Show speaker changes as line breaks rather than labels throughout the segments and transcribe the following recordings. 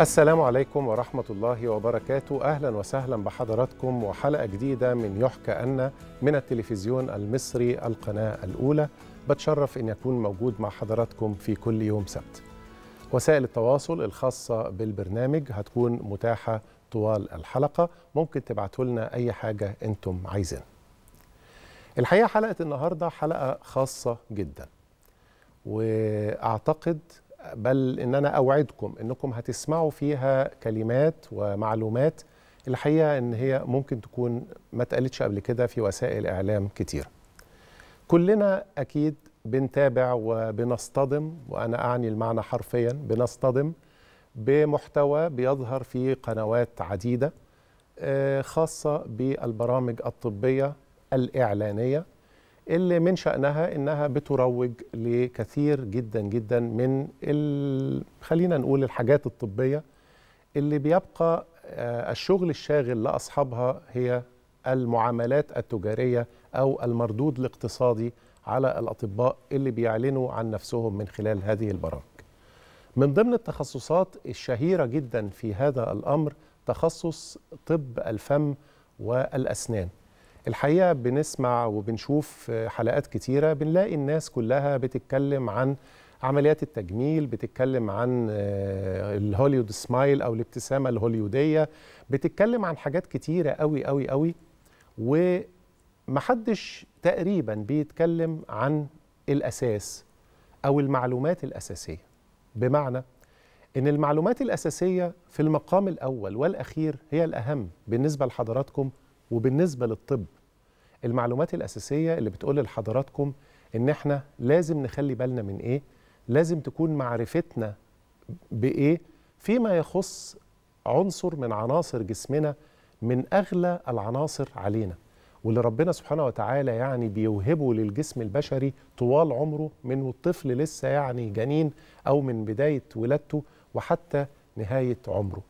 السلام عليكم ورحمة الله وبركاته أهلا وسهلا بحضراتكم وحلقة جديدة من يحكى أن من التلفزيون المصري القناة الأولى بتشرف أن يكون موجود مع حضراتكم في كل يوم سبت وسائل التواصل الخاصة بالبرنامج هتكون متاحة طوال الحلقة ممكن تبعتوا لنا أي حاجة أنتم عايزينها الحقيقة حلقة النهاردة حلقة خاصة جدا وأعتقد بل ان انا اوعدكم انكم هتسمعوا فيها كلمات ومعلومات الحقيقه ان هي ممكن تكون ما اتقالتش قبل كده في وسائل اعلام كتير كلنا اكيد بنتابع وبنصطدم وانا اعني المعنى حرفيا بنصطدم بمحتوى بيظهر في قنوات عديده آه، خاصه بالبرامج الطبيه الاعلانيه اللي من شأنها إنها بتروج لكثير جدا جدا من خلينا نقول الحاجات الطبية اللي بيبقى آه، الشغل الشاغل لأصحابها هي المعاملات التجارية أو المردود الاقتصادي على الأطباء اللي بيعلنوا عن نفسهم من خلال هذه البرامج من ضمن التخصصات الشهيرة جدا في هذا الأمر تخصص طب الفم والأسنان الحقيقه بنسمع وبنشوف حلقات كتيره بنلاقي الناس كلها بتتكلم عن عمليات التجميل بتتكلم عن آه، الهوليود سمايل او الابتسامه الهوليوديه بتتكلم عن حاجات كتيره قوي قوي قوي ومحدش تقريبا بيتكلم عن الاساس او المعلومات الاساسيه بمعنى ان المعلومات الاساسيه في المقام الاول والاخير هي الاهم بالنسبه لحضراتكم وبالنسبه للطب المعلومات الأساسية اللي بتقول لحضراتكم إن إحنا لازم نخلي بالنا من إيه لازم تكون معرفتنا بإيه فيما يخص عنصر من عناصر جسمنا من أغلى العناصر علينا واللي ربنا سبحانه وتعالى يعني بيوهبه للجسم البشري طوال عمره من الطفل لسه يعني جنين أو من بداية ولادته وحتى نهاية عمره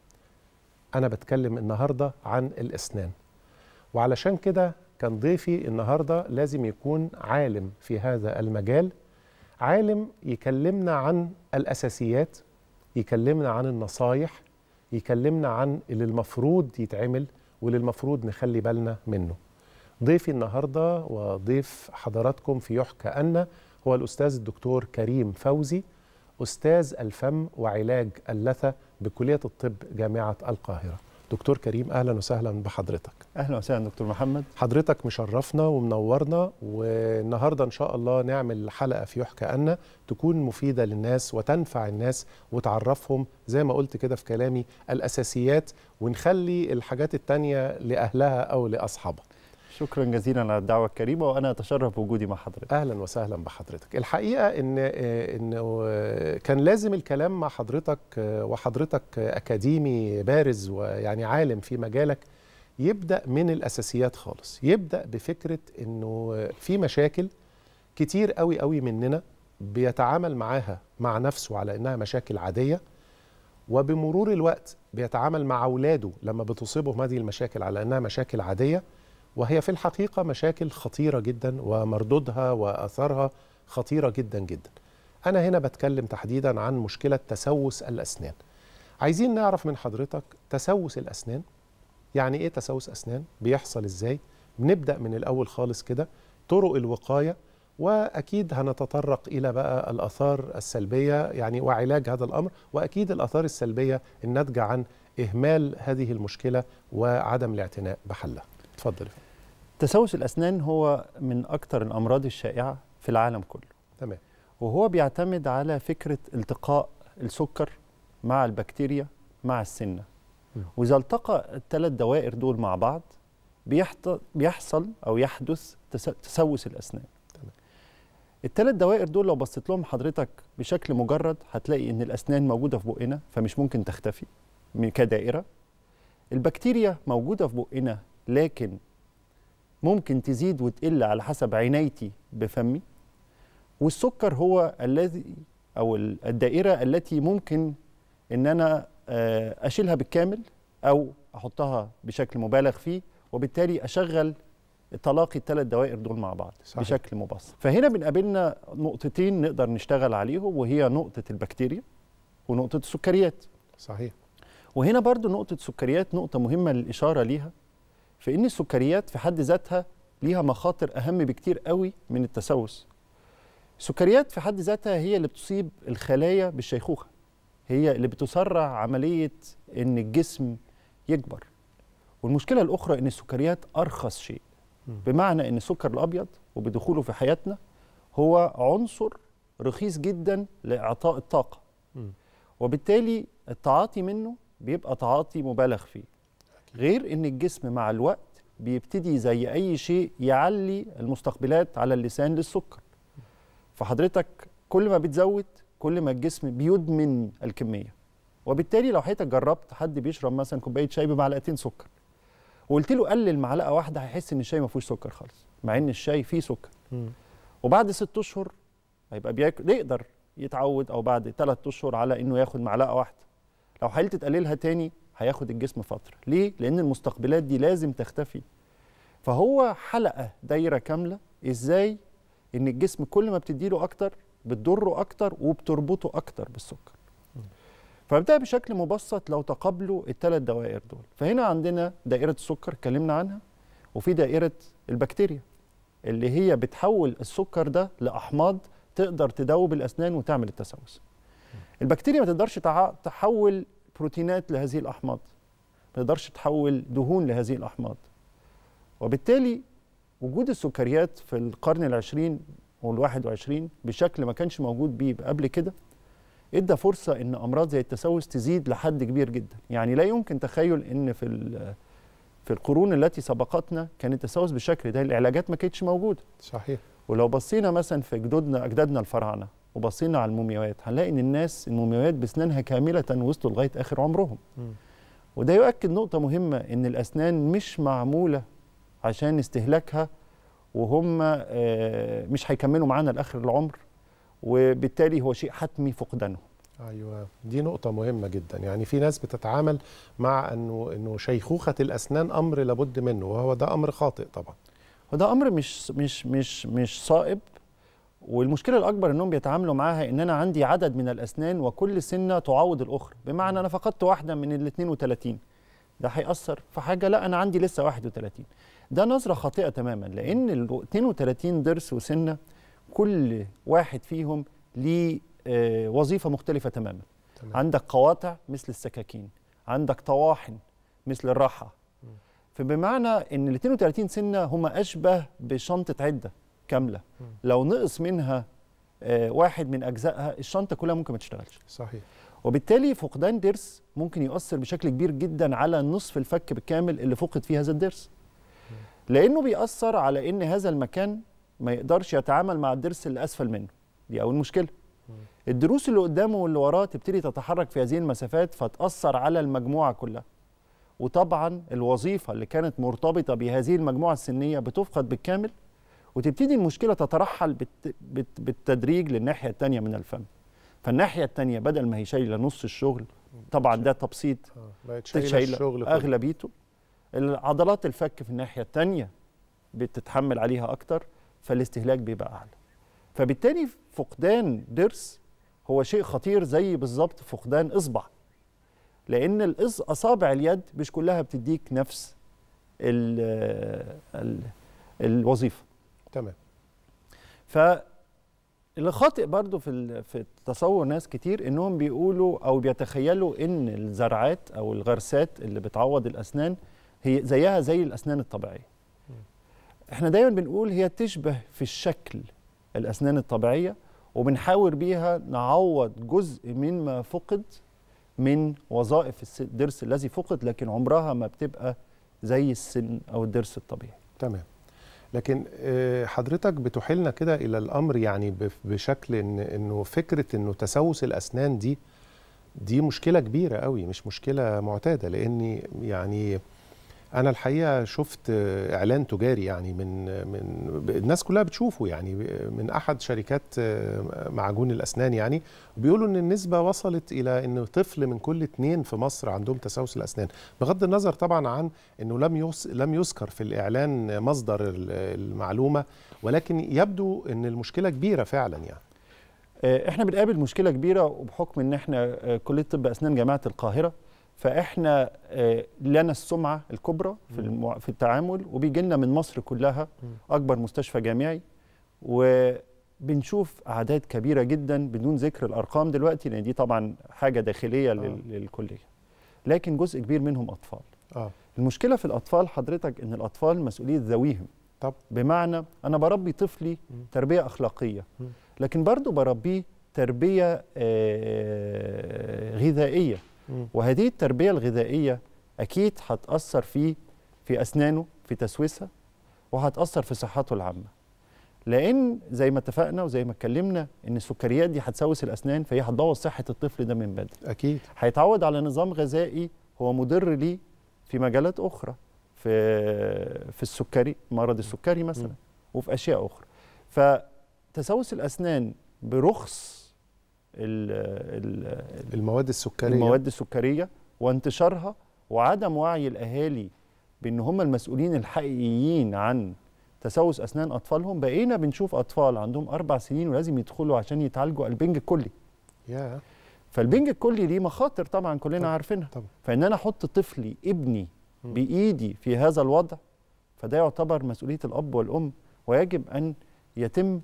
أنا بتكلم النهاردة عن الأسنان وعلشان كده كان ضيفي النهارده لازم يكون عالم في هذا المجال عالم يكلمنا عن الاساسيات يكلمنا عن النصايح يكلمنا عن اللي المفروض يتعمل واللي المفروض نخلي بالنا منه ضيفي النهارده وضيف حضراتكم في يحكى أن هو الأستاذ الدكتور كريم فوزي أستاذ الفم وعلاج اللثة بكلية الطب جامعة القاهرة دكتور كريم أهلا وسهلا بحضرتك اهلا وسهلا دكتور محمد حضرتك مشرفنا ومنورنا والنهارده ان شاء الله نعمل حلقه في يحكى ان تكون مفيده للناس وتنفع الناس وتعرفهم زي ما قلت كده في كلامي الاساسيات ونخلي الحاجات التانيه لاهلها او لاصحابها شكرا جزيلا على الدعوه الكريمه وانا اتشرف بوجودي مع حضرتك اهلا وسهلا بحضرتك الحقيقه ان ان كان لازم الكلام مع حضرتك وحضرتك اكاديمي بارز ويعني عالم في مجالك يبدا من الاساسيات خالص يبدا بفكره انه في مشاكل كتير قوي قوي مننا بيتعامل معاها مع نفسه على انها مشاكل عاديه وبمرور الوقت بيتعامل مع اولاده لما بتصيبهم هذه المشاكل على انها مشاكل عاديه وهي في الحقيقه مشاكل خطيره جدا ومردودها واثارها خطيره جدا جدا انا هنا بتكلم تحديدا عن مشكله تسوس الاسنان عايزين نعرف من حضرتك تسوس الاسنان يعني ايه تسوس اسنان بيحصل ازاي بنبدا من الاول خالص كده طرق الوقايه واكيد هنتطرق الى بقى الاثار السلبيه يعني وعلاج هذا الامر واكيد الاثار السلبيه الناتجه عن
اهمال هذه المشكله وعدم الاعتناء بحلها اتفضل تسوس الاسنان هو من اكثر الامراض الشائعه في العالم كله تمام وهو بيعتمد على فكره التقاء السكر مع البكتيريا مع السنه واذا التقى الثلاث دوائر دول مع بعض بيحصل او يحدث تسوس الاسنان الثلاث دوائر دول لو بصيت لهم حضرتك بشكل مجرد هتلاقي ان الاسنان موجوده في بقنا فمش ممكن تختفي من كدائره البكتيريا موجوده في بقنا لكن ممكن تزيد وتقل على حسب عنايتي بفمي والسكر هو الذي او الدائره التي ممكن ان انا آه، اشيلها بالكامل او احطها بشكل مبالغ فيه وبالتالي اشغل تلاقي الثلاث دوائر دول مع بعض صحيح. بشكل مبسط فهنا بنقابلنا نقطتين نقدر نشتغل عليهم وهي نقطه البكتيريا ونقطه السكريات صحيح وهنا برضو نقطه السكريات نقطه مهمه للاشاره ليها في ان السكريات في حد ذاتها ليها مخاطر اهم بكتير قوي من التسوس السكريات في حد ذاتها هي اللي بتصيب الخلايا بالشيخوخه هي اللي بتسرع عمليه ان الجسم يكبر والمشكله الاخرى ان السكريات ارخص شيء بمعنى ان السكر الابيض وبدخوله في حياتنا هو عنصر رخيص جدا لاعطاء الطاقه وبالتالي التعاطي منه بيبقى تعاطي مبالغ فيه غير ان الجسم مع الوقت بيبتدي زي اي شيء يعلي المستقبلات على اللسان للسكر فحضرتك كل ما بتزود كل ما الجسم بيدمن الكميه وبالتالي لو حضرتك جربت حد بيشرب مثلا كوبايه شاي بمعلقتين سكر وقلت له قلل معلقه واحده هيحس ان الشاي ما فيهوش سكر خالص مع ان الشاي فيه سكر وبعد ست اشهر هيبقى بياكل يقدر يتعود او بعد ثلاث اشهر على انه ياخد معلقه واحده لو حاولت تقللها تاني هياخد الجسم فتره ليه لان المستقبلات دي لازم تختفي فهو حلقه دايره كامله ازاي ان الجسم كل ما بتديله اكتر بتضره اكتر وبتربطه اكتر بالسكر فبدا بشكل مبسط لو تقابلوا الثلاث دوائر دول فهنا عندنا دائره السكر اتكلمنا عنها وفي دائره البكتيريا اللي هي بتحول السكر ده لاحماض تقدر تدوب الاسنان وتعمل التسوس البكتيريا ما تقدرش تحول بروتينات لهذه الاحماض ما تقدرش تحول دهون لهذه الاحماض وبالتالي وجود السكريات في القرن العشرين وال21 بشكل ما كانش موجود بيه قبل كده ادى فرصه ان امراض زي التسوس تزيد لحد كبير جدا يعني لا يمكن تخيل ان في في القرون التي سبقتنا كان التسوس بالشكل ده العلاجات ما كانتش موجوده صحيح ولو بصينا مثلا في جدودنا اجدادنا الفراعنه وبصينا على المومياوات هنلاقي ان الناس المومياوات باسنانها كامله وصلوا لغايه اخر عمرهم م. وده يؤكد نقطه مهمه ان الاسنان مش معموله عشان استهلاكها وهم آه، مش هيكملوا معانا لاخر العمر وبالتالي هو شيء حتمي فقدانهم ايوه دي نقطة مهمة جدا يعني في ناس بتتعامل
مع انه انه شيخوخة الاسنان امر لابد منه وهو ده امر خاطئ طبعا
وده امر مش مش مش مش صائب والمشكلة الأكبر إنهم بيتعاملوا معاها إن أنا عندي عدد من الأسنان وكل سنة تعوض الأخرى، بمعنى أنا فقدت واحدة من ال 32 ده هيأثر في حاجه لا انا عندي لسه 31 ده نظره خاطئه تماما لان ال 32 ضرس وسنه كل واحد فيهم ليه آه، وظيفه مختلفه تماما تمام. عندك قواطع مثل السكاكين عندك طواحن مثل الراحه فبمعنى ان ال 32 سنه هم اشبه بشنطه عده كامله م. لو نقص منها آه، واحد من اجزائها الشنطه كلها ممكن ما تشتغلش صحيح وبالتالي فقدان ضرس ممكن يؤثر بشكل كبير جدا على نصف الفك بالكامل اللي فقد فيه هذا الضرس لانه بيأثر على ان هذا المكان ما يقدرش يتعامل مع الضرس اللي اسفل منه دي اول مشكله الضروس اللي قدامه واللي وراه تبتدي تتحرك في هذه المسافات فتأثر على المجموعه كلها وطبعا الوظيفه اللي كانت مرتبطه بهذه المجموعه السنيه بتفقد بالكامل وتبتدي المشكله تترحل بالتدريج للناحيه الثانيه من الفم فالناحيه الثانيه بدل ما هي شايله نص الشغل طبعا ده تبسيط
اه، شايله اغلبيته
العضلات الفك في الناحيه الثانيه بتتحمل عليها اكتر فالاستهلاك بيبقى اعلى فبالتالي فقدان ضرس هو شيء خطير زي بالظبط فقدان اصبع لان اصابع اليد مش كلها بتديك نفس الـ الـ الوظيفه تمام ف اللي خاطئ برضو في في تصور ناس كتير انهم بيقولوا او بيتخيلوا ان الزرعات او الغرسات اللي بتعوض الاسنان هي زيها زي الاسنان الطبيعيه احنا دايما بنقول هي تشبه في الشكل الاسنان الطبيعيه وبنحاول بيها نعوض جزء مما فقد من وظائف الضرس الذي فقد لكن عمرها ما بتبقى زي السن او الضرس الطبيعي تمام
لكن آه، حضرتك بتحيلنا كده الى الامر يعني بشكل ان انه فكره انه تسوس الاسنان دي دي مشكله كبيره قوي مش مشكله معتاده لاني يعني انا الحقيقه شفت اعلان تجاري يعني من من الناس كلها بتشوفه يعني من احد شركات معجون الاسنان يعني بيقولوا ان النسبه وصلت الى ان طفل من كل اثنين في مصر عندهم تسوس الاسنان بغض النظر طبعا عن انه لم لم يذكر في الاعلان مصدر
المعلومه ولكن يبدو ان المشكله كبيره فعلا يعني آه، احنا بنقابل مشكله كبيره وبحكم ان احنا آه، كليه طب اسنان جامعه القاهره فاحنا آه، لنا السمعه الكبرى في في التعامل وبيجي لنا من مصر كلها اكبر مستشفى جامعي وبنشوف اعداد كبيره جدا بدون ذكر الارقام دلوقتي لان دي طبعا حاجه داخليه آه. للكليه لكن جزء كبير منهم اطفال آه. المشكله في الاطفال حضرتك ان الاطفال مسؤوليه ذويهم طب بمعنى انا بربي طفلي تربيه اخلاقيه لكن برضه بربيه تربيه آه، غذائيه وهذه التربية الغذائية أكيد هتأثر في في أسنانه في تسويسها وهتأثر في صحته العامة لأن زي ما اتفقنا وزي ما اتكلمنا إن السكريات دي هتسوس الأسنان فهي هتبوظ صحة الطفل ده من بدري أكيد هيتعود على نظام غذائي هو مضر ليه في مجالات أخرى في في السكري مرض السكري مثلا وفي أشياء أخرى فتسوس الأسنان برخص الـ الـ المواد السكريه المواد السكريه وانتشارها وعدم وعي الاهالي بان هم المسؤولين الحقيقيين عن تسوس اسنان اطفالهم بقينا بنشوف اطفال عندهم اربع سنين ولازم يدخلوا عشان يتعالجوا البنج الكلي. ياه yeah. فالبنج الكلي ليه مخاطر طبعا كلنا طبعًا عارفينها طبعًا. فان انا احط طفلي ابني بايدي في هذا الوضع فده يعتبر مسؤوليه الاب والام ويجب ان يتم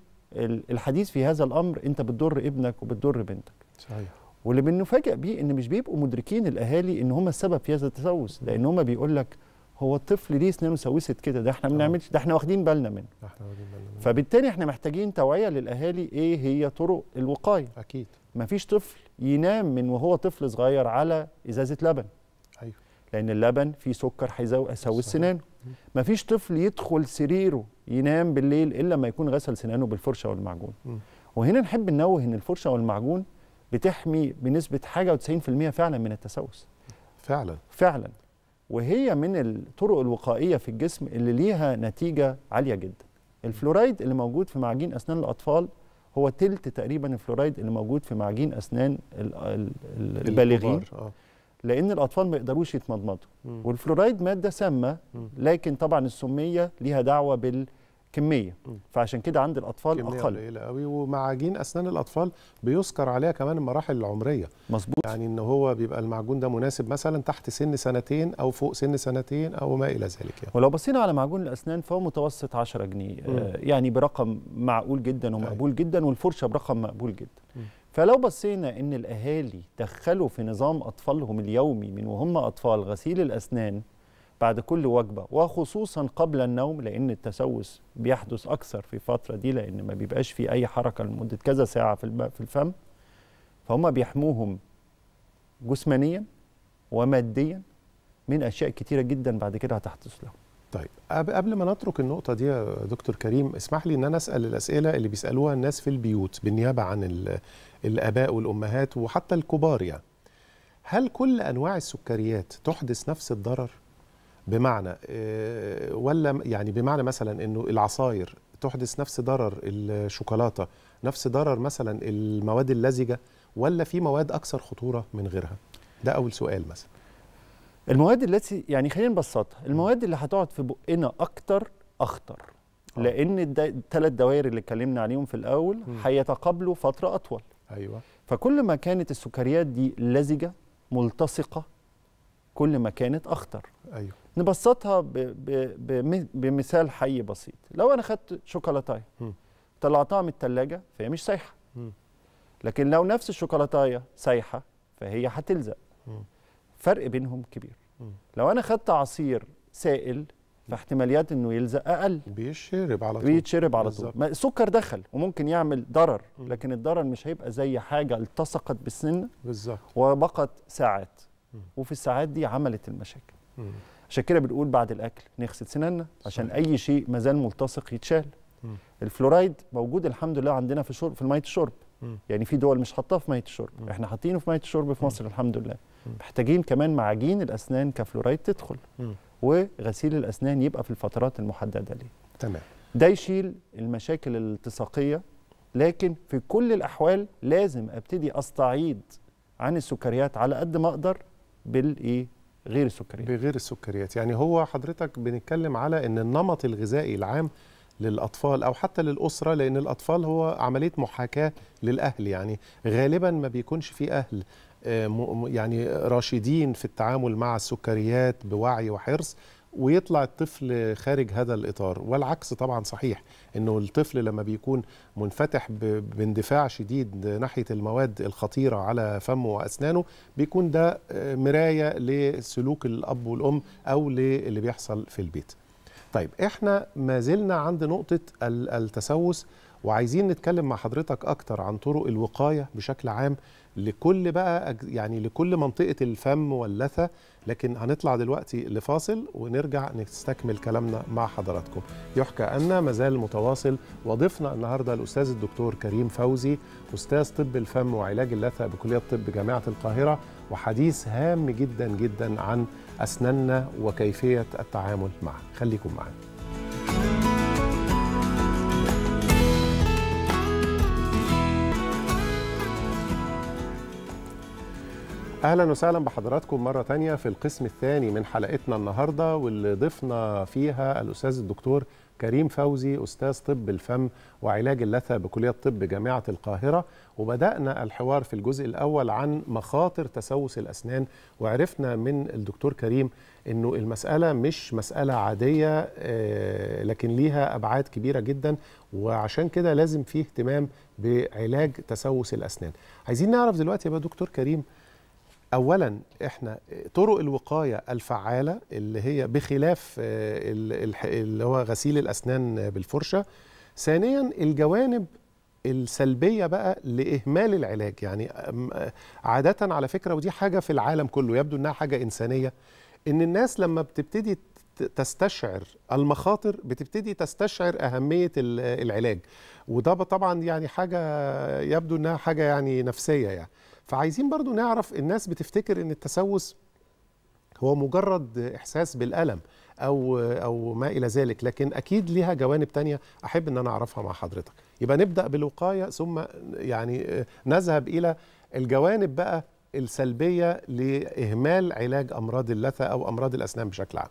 الحديث في هذا الامر انت بتضر ابنك وبتضر بنتك صحيح واللي بنفاجئ بيه ان مش بيبقوا مدركين الاهالي ان هم السبب في هذا التسوس لان هم بيقول لك هو الطفل ليه اسنانه سوست كده ده احنا ما آه. بنعملش ده احنا واخدين بالنا منه احنا واخدين بالنا منه فبالتالي احنا محتاجين توعيه للاهالي ايه هي طرق الوقايه اكيد ما فيش طفل ينام من وهو طفل صغير على ازازه لبن ايوه لان اللبن فيه سكر هيسوس سنانه ما فيش طفل يدخل سريره ينام بالليل الا ما يكون غسل سنانه بالفرشه والمعجون م. وهنا نحب ننوه ان الفرشه والمعجون بتحمي بنسبه حاجه و90% فعلا من التسوس فعلا فعلا وهي من الطرق الوقائيه في الجسم اللي ليها نتيجه عاليه جدا الفلورايد اللي موجود في معجين اسنان الاطفال هو تلت تقريبا الفلورايد اللي موجود في معجين اسنان البالغين آه. لان الاطفال ما يقدروش يتمضمضوا والفلورايد ماده سامه لكن طبعا السميه ليها دعوه بال كميه فعشان كده عند الاطفال كمية اقل قليله قوي ومعاجين اسنان الاطفال
بيذكر عليها كمان المراحل العمريه مظبوط يعني ان هو بيبقى المعجون ده مناسب مثلا تحت سن سنتين او فوق سن سنتين او ما الى ذلك
يعني. ولو بصينا على معجون الاسنان فهو متوسط 10 جنيه آه يعني برقم معقول جدا ومقبول أي. أيوة. جدا والفرشه برقم مقبول جدا م. فلو بصينا ان الاهالي دخلوا في نظام اطفالهم اليومي من وهم اطفال غسيل الاسنان بعد كل وجبه وخصوصا قبل النوم لان التسوس بيحدث اكثر في الفتره دي لان ما بيبقاش في اي حركه لمده كذا ساعه في في الفم فهم بيحموهم جسمانيا وماديا من اشياء كتيره جدا بعد كده هتحدث لهم طيب قبل ما نترك النقطه دي
يا دكتور كريم اسمح لي ان انا اسال الاسئله اللي بيسالوها الناس في البيوت بالنيابه عن الاباء والامهات وحتى الكبار يعني هل كل انواع السكريات تحدث نفس الضرر بمعنى آه، ولا يعني بمعنى مثلا انه العصاير تحدث نفس ضرر الشوكولاته نفس ضرر مثلا المواد اللزجه ولا في مواد اكثر خطوره من غيرها ده اول سؤال مثلا
المواد التي يعني خلينا نبسطها المواد اللي هتقعد في بقنا اكتر اخطر آه. لان الثلاث دوائر اللي اتكلمنا عليهم في الاول هيتقابلوا فتره اطول ايوه فكل ما كانت السكريات دي لزجه ملتصقه كل ما كانت اخطر ايوه نبسطها بمثال حي بسيط لو انا خدت شوكولاتايه طلعتها من التلاجة فهي مش سايحه لكن لو نفس الشوكولاتايه سايحه فهي هتلزق فرق بينهم كبير لو انا خدت عصير سائل فاحتماليات انه يلزق اقل بيتشرب على طول بيتشرب على طول ما السكر دخل وممكن يعمل ضرر لكن الضرر مش هيبقى زي حاجه التصقت بالسن بالظبط وبقت ساعات وفي الساعات دي عملت المشاكل عشان كده بنقول بعد الاكل نغسل سناننا عشان اي شيء مازال ملتصق يتشال الفلورايد موجود الحمد لله عندنا في شرب في ميه الشرب يعني في دول مش حاطاه في ميه الشرب احنا حاطينه في ميه الشرب في مصر الحمد لله محتاجين كمان معاجين الاسنان كفلورايد تدخل وغسيل الاسنان يبقى في الفترات المحدده ليه تمام ده يشيل المشاكل الالتصاقيه لكن في كل الاحوال لازم ابتدي استعيد عن السكريات على قد ما اقدر بالايه
غير السكريات بغير السكريات يعني هو حضرتك بنتكلم على ان النمط الغذائي العام للاطفال او حتى للاسره لان الاطفال هو عمليه محاكاه للاهل يعني غالبا ما بيكونش في اهل آه، يعني راشدين في التعامل مع السكريات بوعي وحرص ويطلع الطفل خارج هذا الاطار والعكس طبعا صحيح انه الطفل لما بيكون منفتح باندفاع شديد ناحيه المواد الخطيره على فمه واسنانه بيكون ده آه، مرايه لسلوك الاب والام او للي بيحصل في البيت طيب احنا ما زلنا عند نقطه التسوس وعايزين نتكلم مع حضرتك اكتر عن طرق الوقايه بشكل عام لكل بقى يعني لكل منطقه الفم واللثه لكن هنطلع دلوقتي لفاصل ونرجع نستكمل كلامنا مع حضراتكم يحكى أن مازال متواصل وضيفنا النهاردة الأستاذ الدكتور كريم فوزي أستاذ طب الفم وعلاج اللثة بكلية طب جامعة القاهرة وحديث هام جدا جدا عن أسناننا وكيفية التعامل معها خليكم معنا اهلا وسهلا بحضراتكم مره تانية في القسم الثاني من حلقتنا النهارده واللي ضفنا فيها الاستاذ الدكتور كريم فوزي استاذ طب الفم وعلاج اللثه بكليه الطب جامعه القاهره وبدانا الحوار في الجزء الاول عن مخاطر تسوس الاسنان وعرفنا من الدكتور كريم انه المساله مش مساله عاديه آه، لكن ليها ابعاد كبيره جدا وعشان كده لازم فيه اهتمام بعلاج تسوس الاسنان عايزين نعرف دلوقتي يا دكتور كريم اولا احنا طرق الوقايه الفعاله اللي هي بخلاف آه، اللي هو غسيل الاسنان بالفرشه ثانيا الجوانب السلبيه بقى لاهمال العلاج يعني آه، عاده على فكره ودي حاجه في العالم كله يبدو انها حاجه انسانيه ان الناس لما بتبتدي تستشعر المخاطر بتبتدي تستشعر اهميه العلاج وده طبعا يعني حاجه يبدو انها حاجه يعني نفسيه يعني فعايزين برضو نعرف الناس بتفتكر ان التسوس هو مجرد احساس بالالم او او ما الى ذلك لكن اكيد ليها جوانب تانية احب ان انا اعرفها مع حضرتك يبقى نبدا بالوقايه ثم يعني نذهب الى الجوانب بقى السلبيه لاهمال علاج امراض
اللثه او امراض الاسنان بشكل عام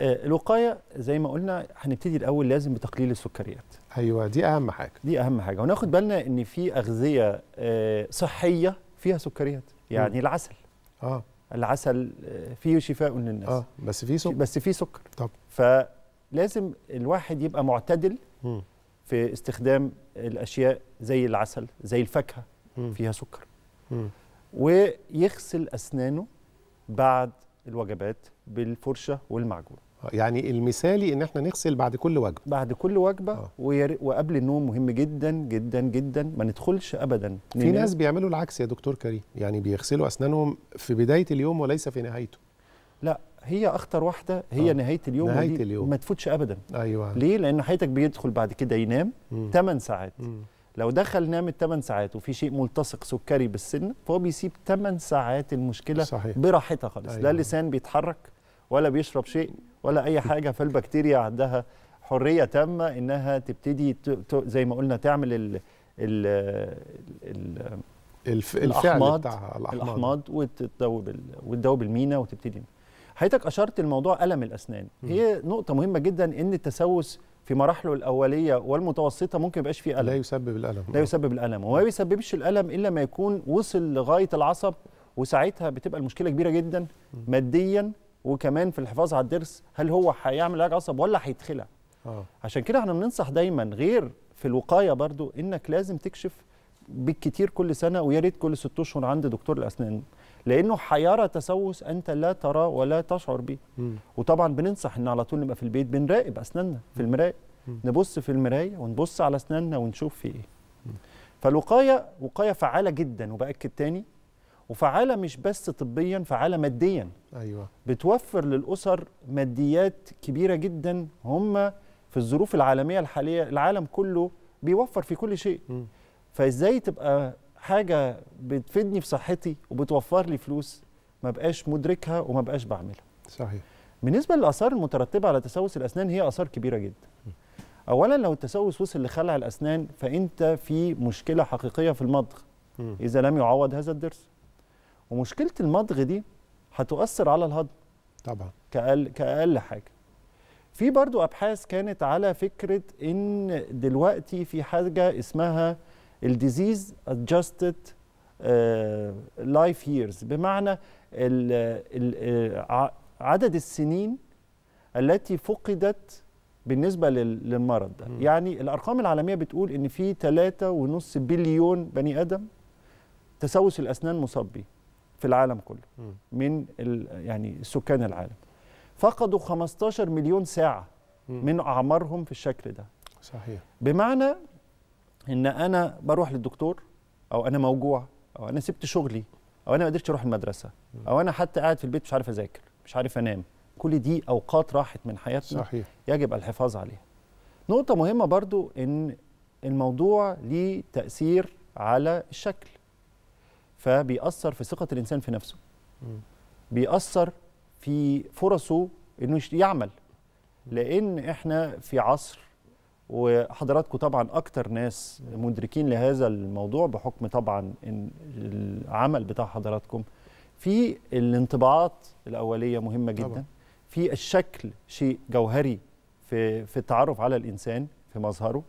الوقايه آه، زي ما قلنا هنبتدي الاول لازم بتقليل السكريات ايوه دي اهم حاجه دي اهم حاجه وناخد بالنا ان في اغذيه آه، صحيه فيها سكريات يعني م. العسل اه العسل آه، فيه شفاء للناس اه بس فيه سكر بس فيه سكر طب فلازم الواحد يبقى معتدل م. في استخدام الاشياء زي العسل زي الفاكهه م. فيها سكر م. ويغسل اسنانه بعد الوجبات بالفرشه والمعجون يعني المثالي ان احنا نغسل بعد كل وجبه بعد كل وجبه آه. وير... وقبل النوم مهم جدا جدا جدا ما ندخلش ابدا
في ناس بيعملوا العكس يا دكتور كريم يعني بيغسلوا اسنانهم في بدايه اليوم وليس في نهايته
لا هي اخطر واحده هي أوه. نهايه اليوم نهايه ودي اليوم ما تفوتش ابدا ايوه ليه لان حياتك بيدخل بعد كده ينام مم. 8 ساعات مم. لو دخل نام 8 ساعات وفي شيء ملتصق سكري بالسن فهو بيسيب 8 ساعات المشكله صحيح. براحتها خالص أيوة. لا لسان بيتحرك ولا بيشرب شيء ولا اي حاجه فالبكتيريا عندها حريه تامه انها تبتدي زي ما قلنا تعمل ال ال ال الف... الأحماض بتاعها الأحماض, الأحماض وتذوب وتذوب المينا وتبتدي حضرتك أشرت الموضوع ألم الأسنان هي نقطة مهمة جدا إن التسوس في مراحله الأولية والمتوسطة ممكن يبقاش فيه ألم لا يسبب الألم لا يسبب الألم وما بيسببش الألم إلا ما يكون وصل لغاية العصب وساعتها بتبقى المشكلة كبيرة جدا ماديا وكمان في الحفاظ على الضرس هل هو هيعمل علاج عصب ولا هيتخلع آه. عشان كده احنا بننصح دايما غير في الوقايه برضو انك لازم تكشف بالكتير كل سنه ويا ريت كل ست اشهر عند دكتور الاسنان لانه حيرى تسوس انت لا ترى ولا تشعر به وطبعا بننصح ان على طول نبقى في البيت بنراقب اسناننا في المرايه نبص في المرايه ونبص على اسناننا ونشوف في ايه فالوقايه وقايه فعاله جدا وباكد تاني وفعاله مش بس طبيا فعاله ماديا ايوه بتوفر للاسر ماديات كبيره جدا هم في الظروف العالميه الحاليه العالم كله بيوفر في كل شيء م. فازاي تبقى حاجه بتفيدني في صحتي وبتوفر لي فلوس ما بقاش مدركها وما بقاش بعملها صحيح بالنسبه للاثار المترتبه على تسوس الاسنان هي اثار كبيره جدا اولا لو التسوس وصل لخلع الاسنان فانت في مشكله حقيقيه في المضغ اذا لم يعوض هذا الضرس ومشكله المضغ دي هتؤثر على الهضم طبعا كأقل كأقل حاجه في برضو ابحاث كانت على فكره ان دلوقتي في حاجه اسمها الديزيز ادجستد لايف ييرز بمعنى الـ الـ آه، عدد السنين التي فقدت بالنسبه للمرض ده يعني الارقام العالميه بتقول ان في 3.5 بليون بني ادم تسوس الاسنان مصاب بيه في العالم كله من يعني سكان العالم فقدوا 15 مليون ساعه من اعمارهم في الشكل ده صحيح بمعنى ان انا بروح للدكتور او انا موجوع او انا سبت شغلي او انا ما قدرتش اروح المدرسه او انا حتى قاعد في البيت مش عارف اذاكر مش عارف انام كل دي اوقات راحت من حياتنا صحيح. يجب الحفاظ عليها نقطه مهمه برضو ان الموضوع ليه تاثير على الشكل فبيأثر في ثقة الإنسان في نفسه بيأثر في فرصه إنه يعمل لأن إحنا في عصر وحضراتكم طبعا أكتر ناس مدركين لهذا الموضوع بحكم طبعا إن العمل بتاع حضراتكم في الانطباعات الأولية مهمة جدا طبعا. في الشكل شيء جوهري في في التعرف على الإنسان في مظهره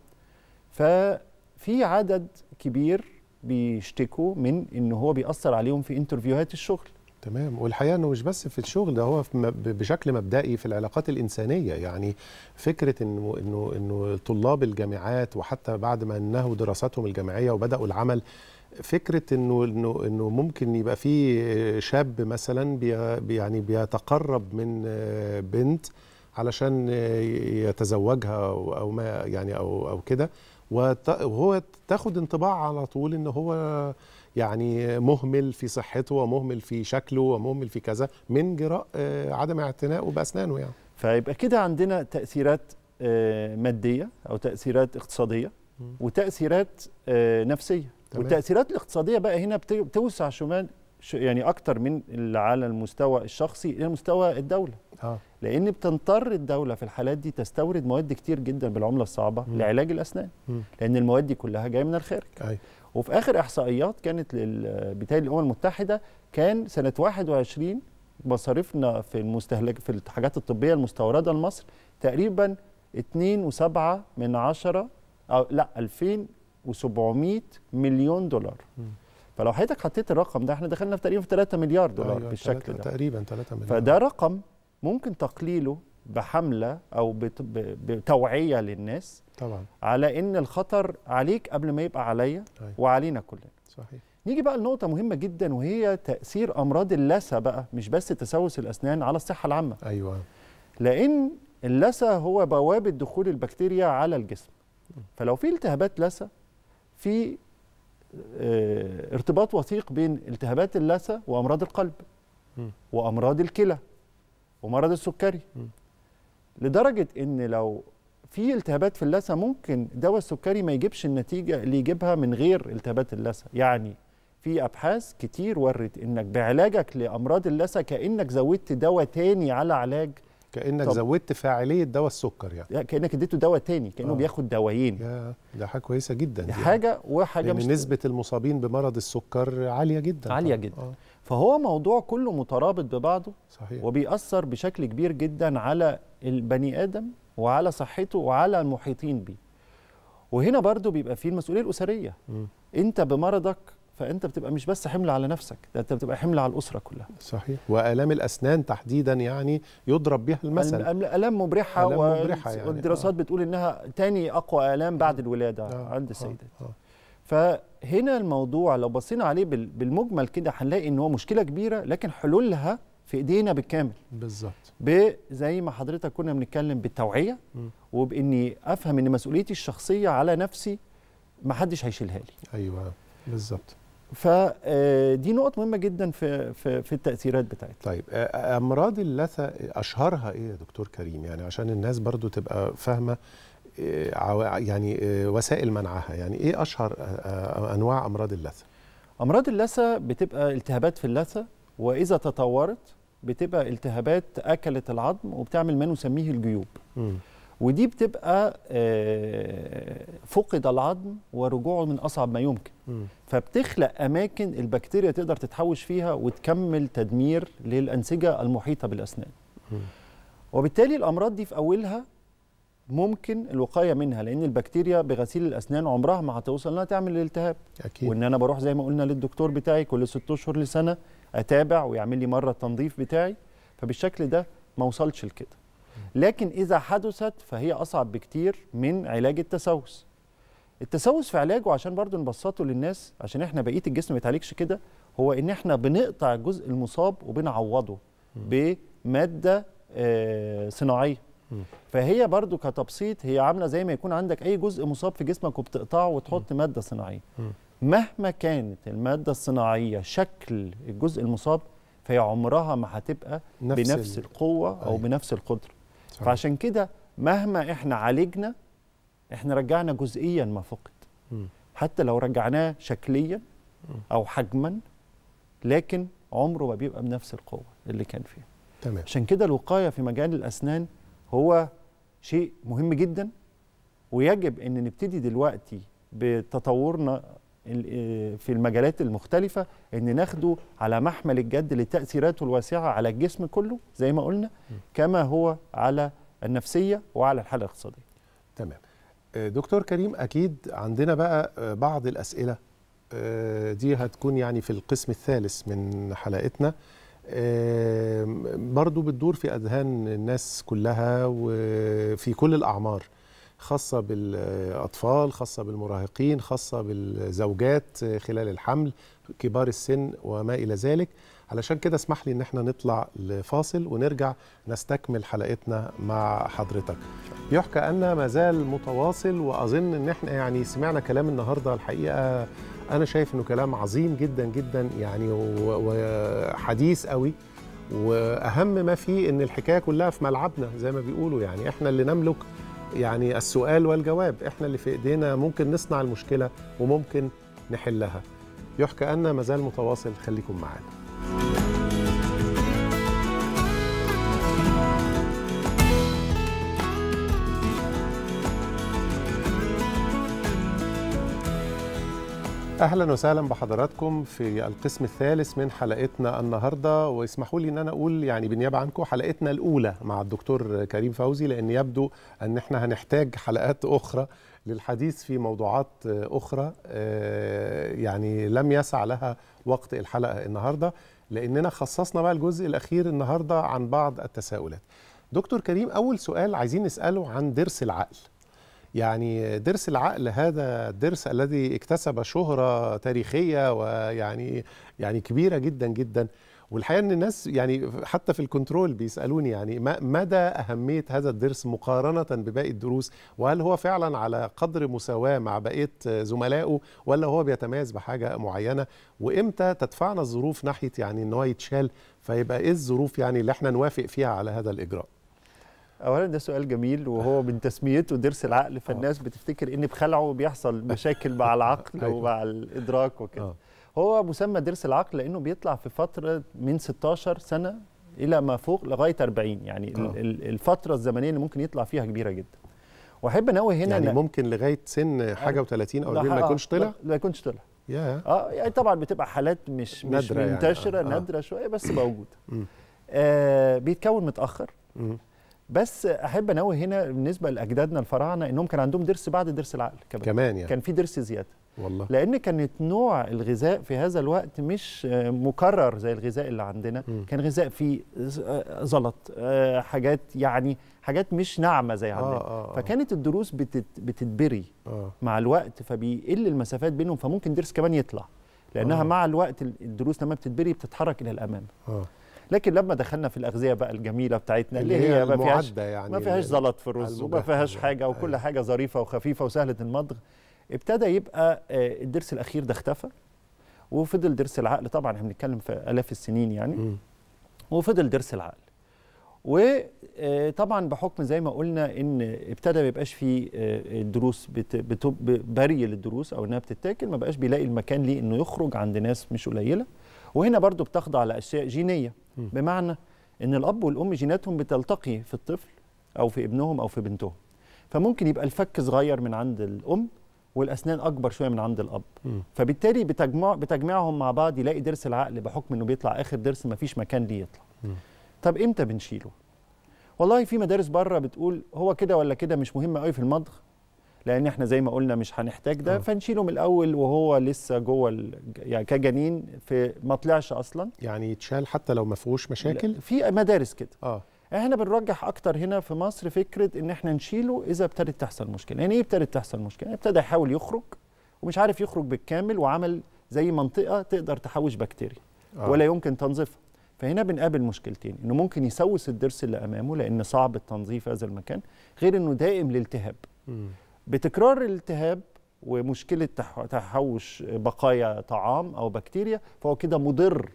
ففي عدد كبير بيشتكوا من ان هو بيأثر عليهم في انترفيوهات الشغل تمام والحقيقه انه مش بس في الشغل
ده هو بشكل مبدئي في العلاقات الانسانيه يعني فكره انه انه انه طلاب الجامعات وحتى بعد ما انهوا دراساتهم الجامعيه وبداوا العمل فكره انه انه انه ممكن يبقى في شاب مثلا بي يعني بيتقرب من بنت علشان يتزوجها او ما يعني او او كده وهو تاخد انطباع على طول ان هو يعني مهمل في صحته ومهمل في شكله ومهمل في كذا من جراء آه، عدم اعتنائه باسنانه يعني
فيبقى كده عندنا تاثيرات آه، ماديه او تاثيرات اقتصاديه وتاثيرات آه، نفسيه تمام. والتاثيرات الاقتصاديه بقى هنا بتوسع شمال يعني اكتر من اللي على المستوى الشخصي الى مستوى الدوله آه. لان بتضطر الدوله في الحالات دي تستورد مواد كتير جدا بالعمله الصعبه م. لعلاج الاسنان م. لان المواد دي كلها جايه من الخارج أي. وفي اخر احصائيات كانت بتاعي الامم المتحده كان سنه 21 مصاريفنا في المستهلك في الحاجات الطبيه المستورده لمصر تقريبا 2.7 من 10 او لا 2700 مليون دولار م. فلو حضرتك حطيت الرقم ده احنا دخلنا في تقريبا في 3 مليار دولار أيوة بالشكل 3 ده تقريبا 3 مليار فده رقم ممكن تقليله بحمله او بتوعيه للناس طبعا على ان الخطر عليك قبل ما يبقى عليا طيب. وعلينا كلنا صحيح نيجي بقى لنقطه مهمه جدا وهي تاثير امراض اللثه بقى مش بس تسوس الاسنان على الصحه العامه ايوه لان اللثه هو بوابه دخول البكتيريا على الجسم فلو في التهابات لثه في آه، ارتباط وثيق بين التهابات اللثه وامراض القلب وامراض الكلى ومرض السكري لدرجه ان لو في التهابات في اللثه ممكن دواء السكري ما يجيبش النتيجه اللي يجيبها من غير التهابات اللثه يعني في ابحاث كتير ورت انك بعلاجك لامراض اللثه كانك زودت دواء تاني على علاج كانك طب. زودت فاعليه دواء السكر يعني كانك اديته دواء تاني كانه آه. بياخد دوايين
ده حاجه كويسه جدا دي يعني. حاجه وحاجه مش نسبه المصابين بمرض
السكر عاليه جدا عاليه طبعا. جدا آه. فهو موضوع كله مترابط ببعضه صحيح. وبيأثر بشكل كبير جدا على البني آدم وعلى صحته وعلى المحيطين به وهنا برضو بيبقى فيه المسؤولية الأسرية م. أنت بمرضك فانت بتبقى مش بس حمل على نفسك ده انت بتبقى حمل على الاسره كلها
صحيح والام الاسنان تحديدا يعني يضرب بها المثل
الام مبرحه, ألام مبرحة يعني والدراسات آه. بتقول انها تاني اقوى الام بعد الولاده آه. عند آه. السيدات آه. آه. هنا الموضوع لو بصينا عليه بالمجمل كده هنلاقي ان هو مشكله كبيره لكن حلولها في ايدينا بالكامل بالظبط زي ما حضرتك كنا بنتكلم بالتوعيه وباني افهم ان مسؤوليتي الشخصيه على نفسي ما حدش هيشيلها لي
ايوه بالظبط
فدي آه، نقط مهمه جدا في في في التاثيرات بتاعتها طيب آه، آه،
امراض اللثه اشهرها ايه يا دكتور كريم يعني عشان الناس برضو تبقى فاهمه آه، يعني آه، وسائل منعها يعني ايه اشهر آه، انواع امراض اللثه
امراض اللثه بتبقى التهابات في اللثه واذا تطورت بتبقى التهابات اكلت العظم وبتعمل ما نسميه الجيوب م. ودي بتبقى فقد العظم ورجوعه من اصعب ما يمكن م. فبتخلق اماكن البكتيريا تقدر تتحوش فيها وتكمل تدمير للانسجه المحيطه بالاسنان م. وبالتالي الامراض دي في اولها ممكن الوقايه منها لان البكتيريا بغسيل الاسنان عمرها ما هتوصل انها تعمل الالتهاب أكيد. وان انا بروح زي ما قلنا للدكتور بتاعي كل ست اشهر لسنه اتابع ويعمل لي مره التنظيف بتاعي فبالشكل ده ما وصلش لكده لكن اذا حدثت فهي اصعب بكتير من علاج التسوس التسوس في علاجه عشان برضو نبسطه للناس عشان احنا بقيه الجسم ما بيتعالجش كده هو ان احنا بنقطع الجزء المصاب وبنعوضه بماده آه، صناعيه فهي برضو كتبسيط هي عامله زي ما يكون عندك اي جزء مصاب في جسمك وبتقطعه وتحط ماده صناعيه مهما كانت الماده الصناعيه شكل الجزء المصاب فهي عمرها ما هتبقى نفس بنفس القوه او أيوة. بنفس القدره صحيح. فعشان كده مهما احنا عالجنا احنا رجعنا جزئيا ما فقد حتى لو رجعناه شكليا او حجما لكن عمره ما بيبقى بنفس القوه اللي كان فيها تمام عشان كده الوقايه في مجال الاسنان هو شيء مهم جدا ويجب ان نبتدي دلوقتي بتطورنا آه، في المجالات المختلفة أن ناخده على محمل الجد لتأثيراته الواسعة على الجسم كله زي ما قلنا كما هو على النفسية وعلى الحالة الاقتصادية تمام
آه، دكتور كريم أكيد عندنا بقى آه، بعض الأسئلة دي هتكون يعني في القسم الثالث من حلقتنا برضو بتدور في أذهان الناس كلها وفي كل الأعمار خاصة بالأطفال خاصة بالمراهقين خاصة بالزوجات خلال الحمل كبار السن وما إلى ذلك علشان كده اسمح لي ان احنا نطلع لفاصل ونرجع نستكمل حلقتنا مع حضرتك يحكى ان ما زال متواصل واظن ان احنا يعني سمعنا كلام النهارده الحقيقه انا شايف انه كلام عظيم جدا جدا يعني وحديث قوي واهم ما فيه ان الحكايه كلها في ملعبنا زي ما بيقولوا يعني احنا اللي نملك يعني السؤال والجواب احنا اللي في ايدينا ممكن نصنع المشكله وممكن نحلها يحكى أن مازال متواصل خليكم معانا اهلا وسهلا بحضراتكم في القسم الثالث من حلقتنا النهارده واسمحوا لي ان انا اقول يعني بالنيابه عنكم حلقتنا الاولى مع الدكتور كريم فوزي لان يبدو ان احنا هنحتاج حلقات اخرى للحديث في موضوعات اخرى آه، يعني لم يسع لها وقت الحلقه النهارده لاننا خصصنا بقى الجزء الاخير النهارده عن بعض التساؤلات. دكتور كريم اول سؤال عايزين نساله عن ضرس العقل. يعني درس العقل هذا الدرس الذي اكتسب شهرة تاريخية ويعني يعني كبيرة جدا جدا والحقيقة أن الناس يعني حتى في الكنترول بيسألوني يعني مدى أهمية هذا الدرس مقارنة بباقي الدروس وهل هو فعلا على قدر مساواة مع بقية زملائه ولا هو بيتميز بحاجة معينة وإمتى تدفعنا الظروف ناحية يعني أن هو يتشال فيبقى إيه الظروف يعني اللي احنا
نوافق فيها على هذا الإجراء اولا ده سؤال جميل وهو من تسميته ضرس العقل فالناس آه. بتفتكر ان بخلعه بيحصل مشاكل مع العقل أيوه. ومع الادراك وكده آه. هو مسمى ضرس العقل لانه بيطلع في فتره من 16 سنه الى ما فوق لغايه 40 يعني أوه. آه. الفتره الزمنيه اللي ممكن يطلع فيها كبيره جدا واحب انوه هنا يعني ممكن لغايه سن حاجه و30 او 40 ما يكونش طلع ما يكونش طلع yeah. اه يعني طبعا بتبقى حالات مش مش يعني، منتشره يعني. آه. نادره شويه بس موجوده آه بيتكون متاخر بس احب انوه هنا بالنسبه لاجدادنا الفراعنه انهم كان عندهم ضرس بعد ضرس العقل كمان كمان يعني. كان في ضرس زياده والله لان كانت نوع الغذاء في هذا الوقت مش مكرر زي الغذاء اللي عندنا م. كان غذاء فيه آه، زلط آه، حاجات يعني حاجات مش ناعمه زي عندنا آه،, آه آه فكانت الدروس بتت بتتبري آه مع الوقت فبيقل المسافات بينهم فممكن ضرس كمان يطلع لانها آه مع الوقت الدروس لما بتتبري بتتحرك الى الامام آه لكن لما دخلنا في الاغذيه بقى الجميله بتاعتنا اللي هي ما فيهاش يعني ما فيهاش زلط في الرز وما فيهاش حاجه وكل أيوة. حاجه ظريفه وخفيفه وسهله المضغ ابتدى يبقى آه، الدرس الاخير ده اختفى وفضل درس العقل طبعا احنا بنتكلم في الاف السنين يعني وفضل درس العقل وطبعا آه، بحكم زي ما قلنا ان ابتدى ما يبقاش فيه آه، الدروس بري للدروس او انها بتتاكل ما بقاش بيلاقي المكان ليه انه يخرج عند ناس مش قليله وهنا برضو بتخضع لاشياء جينيه بمعنى ان الاب والام جيناتهم بتلتقي في الطفل او في ابنهم او في بنتهم فممكن يبقى الفك صغير من عند الام والاسنان اكبر شويه من عند الاب م. فبالتالي بتجمع بتجمعهم مع بعض يلاقي ضرس العقل بحكم انه بيطلع اخر ضرس فيش مكان ليه يطلع م. طب امتى بنشيله والله في مدارس بره بتقول هو كده ولا كده مش مهم قوي في المضغ لان احنا زي ما قلنا مش هنحتاج ده آه. فنشيله من الاول وهو لسه جوه يعني كجنين في ما طلعش اصلا يعني يتشال حتى لو ما فيهوش مشاكل في مدارس كده اه احنا بنرجح اكتر هنا في مصر فكره ان احنا نشيله اذا ابتدت تحصل مشكله يعني ايه ابتدت تحصل مشكله يعني ابتدى يحاول يخرج ومش عارف يخرج بالكامل وعمل زي منطقه تقدر تحوش بكتيريا آه. ولا يمكن تنظيفها فهنا بنقابل مشكلتين انه ممكن يسوس الضرس اللي امامه لان صعب التنظيف هذا المكان غير انه دائم الالتهاب بتكرار الالتهاب ومشكله تحوش بقايا طعام او بكتيريا فهو كده مضر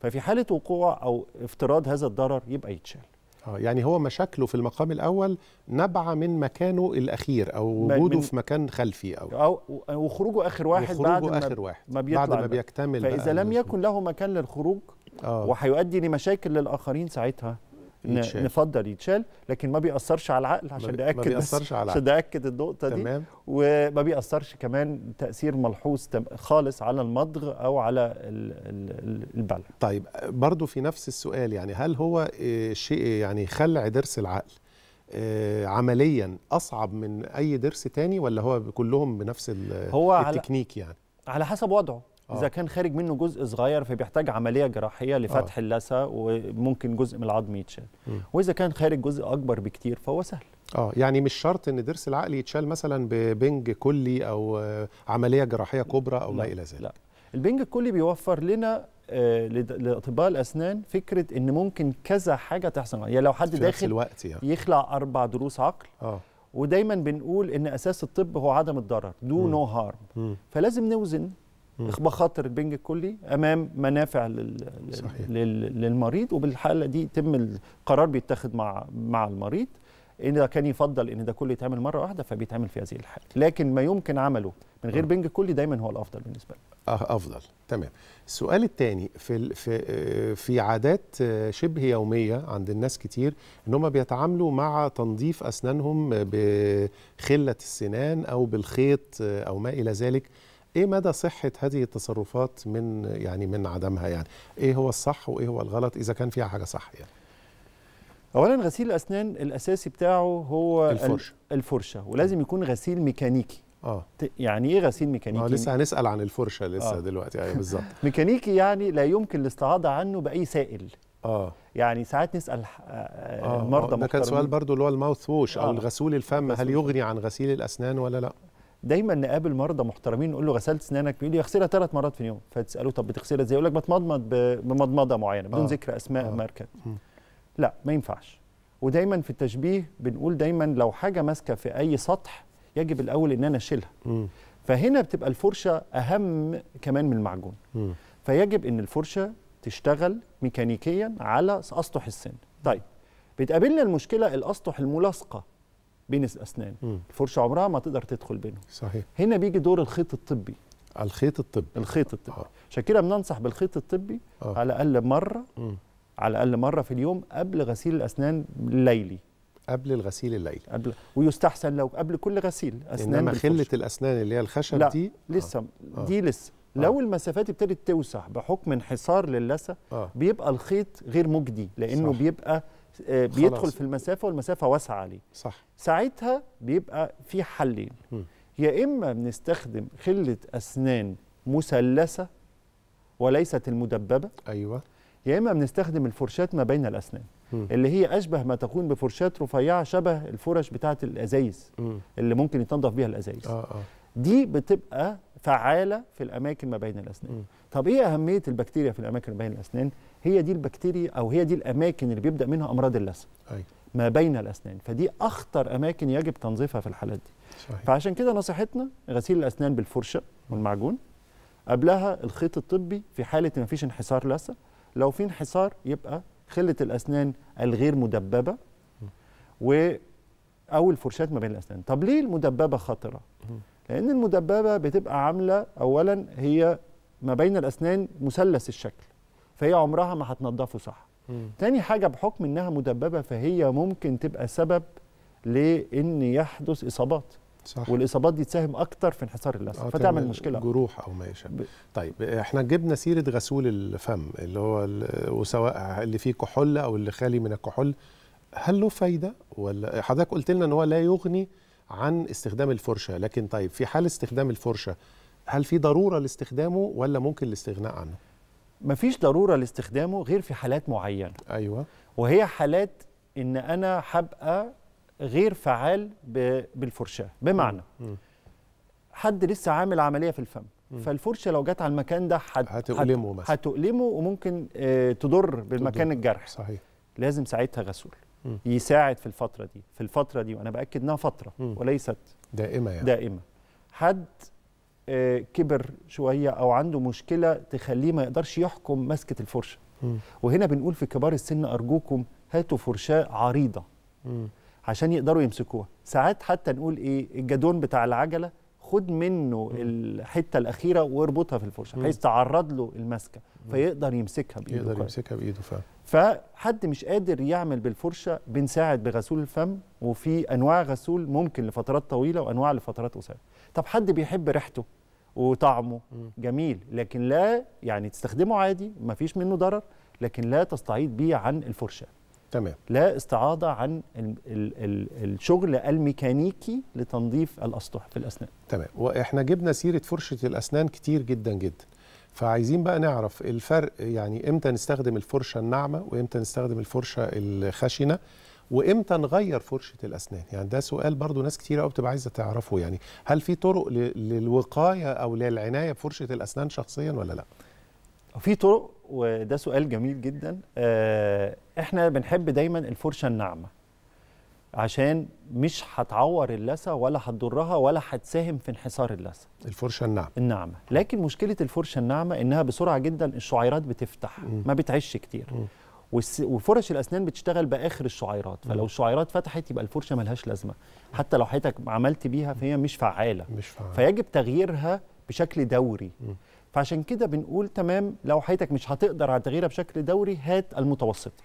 ففي حاله وقوع او افتراض هذا الضرر
يبقى يتشال آه، يعني هو مشاكله في المقام الاول نبع من مكانه الاخير او وجوده في مكان خلفي او
او وخروجه اخر واحد وخروجه بعد ما واحد ما بيطلع بعد ما بيكتمل فاذا لم يكن له مكان للخروج آه. وهيؤدي لمشاكل للاخرين ساعتها يتشال. نفضل يتشال لكن ما بيأثرش على العقل عشان ناكد عشان ناكد النقطة دي تمام. وما بيأثرش كمان تأثير ملحوظ خالص على المضغ أو على البلع طيب برضو في نفس السؤال يعني هل هو
آه، شيء يعني خلع ضرس العقل آه، عمليا أصعب من أي ضرس تاني ولا هو كلهم بنفس هو التكنيك يعني
على حسب وضعه آه. اذا كان خارج منه جزء صغير فبيحتاج عمليه جراحيه لفتح آه. اللثه وممكن جزء من العظم يتشال واذا كان خارج جزء اكبر بكتير فهو سهل
اه يعني مش شرط ان ضرس العقل
يتشال مثلا ببنج كلي او آه، عمليه جراحيه كبرى او لا. ما الى ذلك لا البنج الكلي بيوفر لنا آه، لاطباء الاسنان فكره ان ممكن كذا حاجه تحصل يعني لو حد داخل الوقت يعني. يخلع اربع ضروس عقل اه ودايما بنقول ان اساس الطب هو عدم الضرر دو نو هارم فلازم نوزن اخبى خاطر البنج الكلي امام منافع لل... لل... للمريض وبالحاله دي يتم القرار بيتاخد مع مع المريض ان كان يفضل ان ده كله يتعمل مره واحده فبيتعمل في هذه الحاله لكن ما يمكن عمله من غير بنج كلي دايما هو الافضل بالنسبه لي أه، افضل
تمام السؤال الثاني في في في عادات شبه يوميه عند الناس كتير ان هم بيتعاملوا مع تنظيف اسنانهم بخله السنان او بالخيط او ما الى ذلك ايه مدى صحه هذه التصرفات من يعني من عدمها يعني ايه هو الصح وايه هو الغلط اذا كان فيها حاجه صح يعني
اولا غسيل الاسنان الاساسي بتاعه هو الفرشه الفرشه ولازم يكون غسيل ميكانيكي اه يعني ايه غسيل ميكانيكي؟ اه لسه هنسال عن الفرشه لسه آه. دلوقتي ايوه بالظبط ميكانيكي يعني لا يمكن الاستعاضه عنه باي سائل اه يعني ساعات نسال المرضى آه،, آه،, آه. ده كان سؤال برضو اللي هو الماوث ووش او آه. غسول الغسول الفم هل يغني عن غسيل الاسنان ولا لا؟ دايما نقابل مرضى محترمين نقول له غسلت اسنانك بيقول لي اغسلها ثلاث مرات في اليوم فتساله طب بتغسلها ازاي يقول لك بتمضمض بمضمضه معينه بدون آه. ذكر اسماء آه. ماركه لا ما ينفعش ودايما في التشبيه بنقول دايما لو حاجه ماسكه في اي سطح يجب الاول ان انا اشيلها فهنا بتبقى الفرشه اهم كمان من المعجون فيجب ان الفرشه تشتغل ميكانيكيا على اسطح السن طيب بتقابلنا المشكله الاسطح الملاصقه بين الاسنان الفرشه عمرها ما تقدر تدخل بينهم صحيح هنا بيجي دور الخيط الطبي الخيط الطبي الخيط الطبي آه. عشان كده بننصح بالخيط الطبي آه. على الاقل مره م. على الاقل مره في اليوم قبل غسيل الاسنان الليلي قبل الغسيل الليلي قبل ويستحسن لو قبل كل غسيل اسنان انما خله الاسنان اللي هي الخشب لا دي لسه آه. آه. دي لسه آه. لو المسافات ابتدت توسع بحكم انحصار للثه آه. بيبقى الخيط غير مجدي لانه صح. بيبقى آه، بيدخل خلاص. في المسافه والمسافه واسعه عليه صح ساعتها بيبقى في حلين يا اما بنستخدم خله اسنان مثلثه وليست المدببه ايوه يا اما بنستخدم الفرشات ما بين الاسنان م. اللي هي اشبه ما تكون بفرشات رفيعه شبه الفرش بتاعه الازايز م. اللي ممكن يتنضف بيها الازايز آه آه. دي بتبقى فعاله في الاماكن ما بين الاسنان م. طب ايه اهميه البكتيريا في الاماكن ما بين الاسنان هي دي البكتيريا او هي دي الاماكن اللي بيبدا منها امراض اللثه أيوة. ما بين الاسنان فدي اخطر اماكن يجب تنظيفها في الحالات دي صحيح. فعشان كده نصيحتنا غسيل الاسنان بالفرشه والمعجون قبلها الخيط الطبي في حاله ما فيش انحسار لثه لو في انحسار يبقى خله الاسنان الغير مدببه و او الفرشات ما بين الاسنان طب ليه المدببه خطره لان المدببه بتبقى عامله اولا هي ما بين الاسنان مثلث الشكل فهي عمرها ما هتنضفه صح مم. تاني حاجه بحكم انها مدببه فهي ممكن تبقى سبب لان يحدث اصابات صح. والاصابات دي تساهم اكتر في انحسار اللثه آه، فتعمل مشكله جروح او ما يشابه طيب احنا
جبنا سيره غسول الفم اللي هو وسواء اللي فيه كحول او اللي خالي من الكحول هل له فايده ولا حضرتك قلت لنا ان هو لا يغني عن استخدام الفرشه لكن طيب في حال استخدام الفرشه هل في ضروره لاستخدامه ولا ممكن
الاستغناء عنه مفيش ضروره لاستخدامه غير في حالات معينه ايوه وهي حالات ان انا هبقى غير فعال بالفرشاه بمعنى م. حد لسه عامل عمليه في الفم فالفرشه لو جت على المكان ده حت هتؤلمه مثلا هتؤلمه وممكن آه، تضر بالمكان الجرح صحيح لازم ساعتها غسول م. يساعد في الفتره دي في الفتره دي وانا باكد انها فتره م. وليست دائمه يعني دائمه حد آه، كبر شويه او عنده مشكله تخليه ما يقدرش يحكم مسكه الفرشه م. وهنا بنقول في كبار السن ارجوكم هاتوا فرشاه عريضه م. عشان يقدروا يمسكوها ساعات حتى نقول ايه الجدون بتاع العجله خد منه م. الحته الاخيره واربطها في الفرشه بحيث تعرض له المسكه فيقدر يمسكها بايده يقدر
يمسكها بايده فعلا
فحد مش قادر يعمل بالفرشه بنساعد بغسول الفم وفي انواع غسول ممكن لفترات طويله وانواع لفترات قصيره طب حد بيحب ريحته وطعمه جميل لكن لا يعني تستخدمه عادي ما فيش منه ضرر لكن لا تستعيض بيه عن الفرشه تمام لا استعاضه عن الـ الـ الـ الشغل الميكانيكي لتنظيف
الاسطح في الاسنان تمام واحنا جبنا سيره فرشه الاسنان كتير جدا جدا فعايزين بقى نعرف الفرق يعني امتى نستخدم الفرشه الناعمه وامتى نستخدم الفرشه الخشنه وامتى نغير فرشه الاسنان يعني ده سؤال برضو ناس كتير قوي بتبقى عايزه تعرفه يعني هل في طرق للوقايه او للعنايه بفرشه الاسنان شخصيا ولا لا
في طرق وده سؤال جميل جدا آه، احنا بنحب دايما الفرشه الناعمه عشان مش هتعور اللثه ولا هتضرها ولا هتساهم في انحسار اللثه الفرشه الناعمه الناعمه لكن مشكله الفرشه الناعمه انها بسرعه جدا الشعيرات بتفتح ما بتعيش كتير وفرش الاسنان بتشتغل باخر الشعيرات فلو الشعيرات فتحت يبقى الفرشه ملهاش لازمه حتى لو حياتك عملت بيها فهي مش فعاله مش فعاله فيجب تغييرها بشكل دوري فعشان كده بنقول تمام لو حياتك مش هتقدر على تغييرها بشكل دوري هات المتوسطه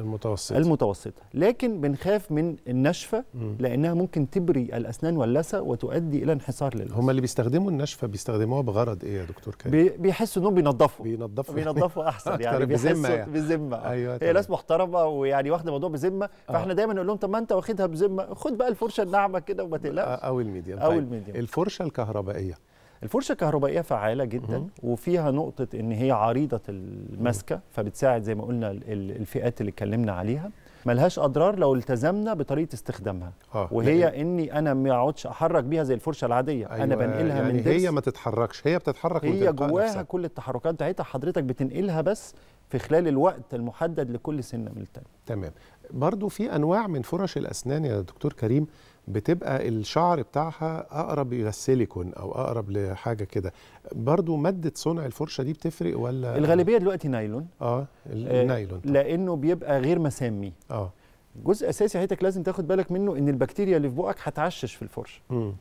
المتوسطة المتوسطة لكن بنخاف من النشفة مم. لأنها ممكن تبري الأسنان واللثة وتؤدي إلى انحسار للأسنان هم اللي بيستخدموا النشفة بيستخدموها بغرض إيه يا دكتور كريم؟ بي بيحسوا إنهم بينظفوا بينظفوا بينظفوا أحسن يعني بيحسوا يعني. بذمة أيوة هي ناس محترمة ويعني واخدة الموضوع بذمة آه. فإحنا آه. دايما نقول لهم طب ما أنت واخدها بذمة خد بقى الفرشة الناعمة كده وما تقلقش أو الميديم أو طيب. الميديم الفرشة الكهربائية الفرشه الكهربائيه فعاله جدا مم. وفيها نقطه ان هي عريضه المسكه فبتساعد زي ما قلنا الفئات اللي اتكلمنا عليها ملهاش اضرار لو التزمنا بطريقه استخدامها آه. وهي اني انا ما اقعدش احرك بيها زي الفرشه العاديه أيوة انا بنقلها يعني من درس هي
ما تتحركش هي بتتحرك هي جواها
نفسها. كل التحركات بتاعتها حضرتك بتنقلها بس في خلال الوقت المحدد لكل سنه
من التانية تمام برضو في انواع من فرش الاسنان يا دكتور كريم بتبقى الشعر بتاعها اقرب الى السيليكون او اقرب لحاجه كده برضو ماده صنع الفرشه دي بتفرق ولا الغالبيه
دلوقتي نايلون اه, آه، النايلون طبعا. لانه بيبقى غير مسامي اه جزء اساسي حضرتك لازم تاخد بالك منه ان البكتيريا اللي في بقك هتعشش في الفرشه امم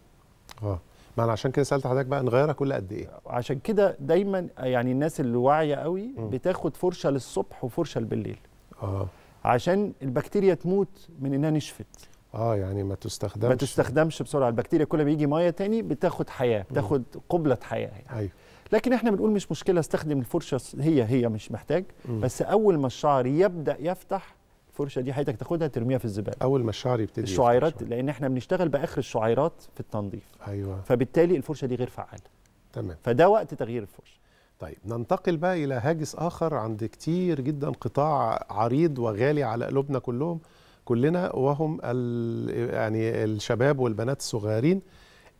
اه ما انا عشان كده سالت حضرتك بقى نغيرها كل قد ايه عشان كده دايما يعني الناس اللي واعيه قوي م. بتاخد فرشه للصبح وفرشه بالليل اه عشان البكتيريا تموت من انها نشفت اه يعني ما تستخدمش ما تستخدمش بسرعه البكتيريا كل ما بيجي ميه تاني بتاخد حياه بتاخد قبله حياه يعني. ايوه لكن احنا بنقول مش مشكله استخدم الفرشه هي هي مش محتاج م. بس اول ما الشعر يبدا يفتح الفرشه دي حياتك تاخدها ترميها في الزباله اول ما الشعر يبتدي الشعيرات لان احنا بنشتغل باخر الشعيرات في التنظيف ايوه فبالتالي الفرشه دي غير فعاله تمام فده وقت تغيير الفرشه
طيب ننتقل بقى الى هاجس اخر عند كتير جدا قطاع عريض وغالي على قلوبنا كلهم كلنا وهم يعني الشباب والبنات الصغيرين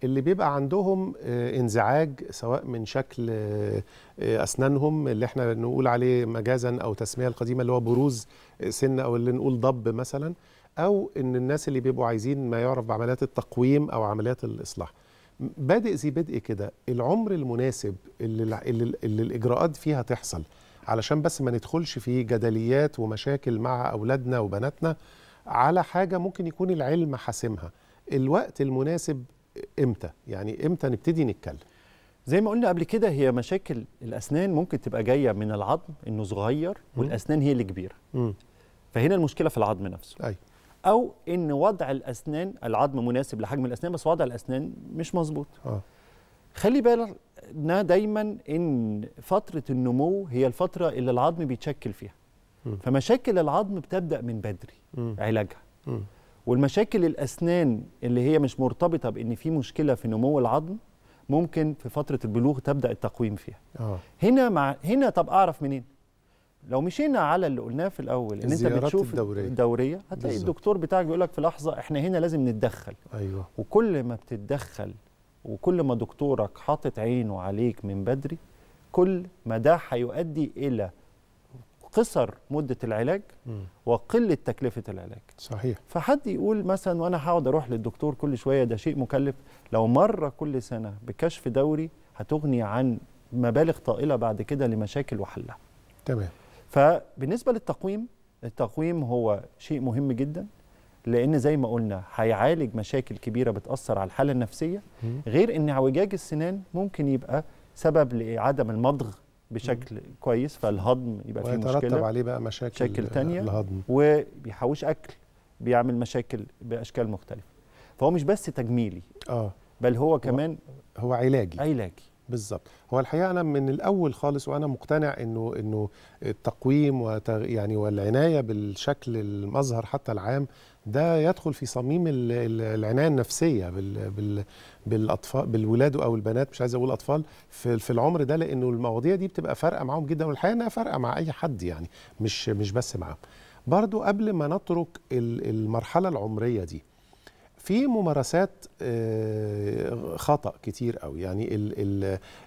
اللي بيبقى عندهم آه، انزعاج سواء من شكل آه، اسنانهم اللي احنا نقول عليه مجازا او تسميه القديمه اللي هو بروز آه، سن او اللي نقول ضب مثلا او ان الناس اللي بيبقوا عايزين ما يعرف بعمليات التقويم او عمليات الاصلاح بادئ ذي بدء كده العمر المناسب اللي, اللي, اللي الاجراءات فيها تحصل علشان بس ما ندخلش في جدليات ومشاكل مع اولادنا وبناتنا على حاجه ممكن يكون العلم حاسمها الوقت
المناسب امتى يعني امتى نبتدي نتكلم زي ما قلنا قبل كده هي مشاكل الاسنان ممكن تبقى جايه من العظم انه صغير والاسنان هي اللي كبيره فهنا المشكله في العظم نفسه أي. أيوة. او ان وضع الاسنان العظم مناسب لحجم الاسنان بس وضع الاسنان مش مظبوط آه. خلي بالنا دايما ان فتره النمو هي الفتره اللي العظم بيتشكل فيها فمشاكل العظم بتبدا من بدري م. علاجها م. والمشاكل الاسنان اللي هي مش مرتبطه بان في مشكله في نمو العظم ممكن في فتره البلوغ تبدا التقويم فيها آه. هنا مع هنا طب اعرف منين لو مشينا على اللي قلناه في الاول ان انت بتشوف الدوريه, الدورية هتلاقي بالزبط. الدكتور بتاعك بيقول لك في لحظه احنا هنا لازم نتدخل ايوه وكل ما بتتدخل وكل ما دكتورك حاطط عينه عليك من بدري كل ما ده هيؤدي الى قصر مده العلاج وقله تكلفه العلاج صحيح فحد يقول مثلا وانا هقعد اروح للدكتور كل شويه ده شيء مكلف لو مره كل سنه بكشف دوري هتغني عن مبالغ طائله بعد كده لمشاكل وحلها تمام فبالنسبه للتقويم التقويم هو شيء مهم جدا لان زي ما قلنا هيعالج مشاكل كبيره بتاثر على الحاله النفسيه غير ان اعوجاج السنان ممكن يبقى سبب لعدم المضغ بشكل كويس فالهضم يبقى فيه مشكله ويترتب عليه بقى مشاكل مشاكل تانية الهضم وبيحوش اكل بيعمل مشاكل باشكال مختلفه فهو مش بس تجميلي اه بل هو كمان هو, هو علاجي علاجي بالظبط هو الحقيقه انا من
الاول خالص وانا مقتنع انه انه التقويم وتغ... يعني والعنايه بالشكل المظهر حتى العام ده يدخل في صميم العنايه النفسيه بالاطفال بالولاد او البنات مش عايز اقول اطفال في العمر ده لانه المواضيع دي بتبقى فارقه معاهم جدا والحقيقه انها فارقه مع اي حد يعني مش مش بس معاهم برضو قبل ما نترك المرحله العمريه دي في ممارسات آه، خطا كتير قوي يعني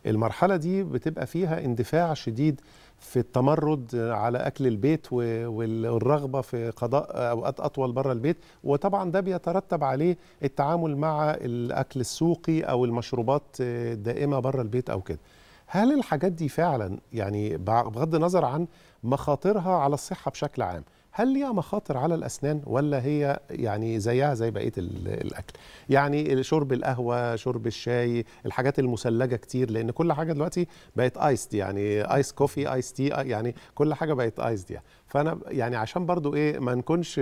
المرحله دي بتبقى فيها اندفاع شديد في التمرد على اكل البيت والرغبه في قضاء اوقات اطول بره البيت وطبعا ده بيترتب عليه التعامل مع الاكل السوقي او المشروبات الدائمه بره البيت او كده هل الحاجات دي فعلا يعني بغض النظر عن مخاطرها على الصحه بشكل عام هل ليها مخاطر على الاسنان ولا هي يعني زيها زي بقيه الاكل يعني شرب القهوه شرب الشاي الحاجات المثلجه كتير لان كل حاجه دلوقتي بقت ايسد يعني ايس كوفي ايس تي يعني كل حاجه بقت ايسد يعني فانا يعني عشان برضو ايه ما نكونش